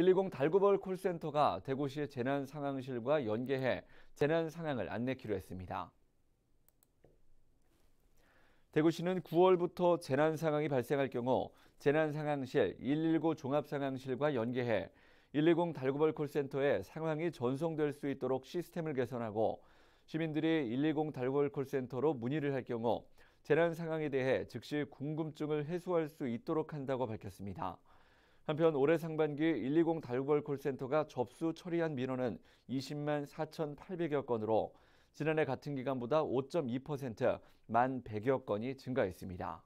120 달구벌 콜센터가 대구시의 재난 상황실과 연계해 재난 상황을 안내키로 했습니다. 대구시는 9월부터 재난 상황이 발생할 경우 재난 상황실 119 종합 상황실과 연계해 120 달구벌 콜센터에 상황이 전송될 수 있도록 시스템을 개선하고 시민들이 120 달구벌 콜센터로 문의를 할 경우 재난 상황에 대해 즉시 궁금증을 해소할 수 있도록 한다고 밝혔습니다. 한편 올해 상반기 120 달구벌 콜센터가 접수 처리한 민원은 20만 4,800여 건으로 지난해 같은 기간보다 5.2% 1만 100여 건이 증가했습니다.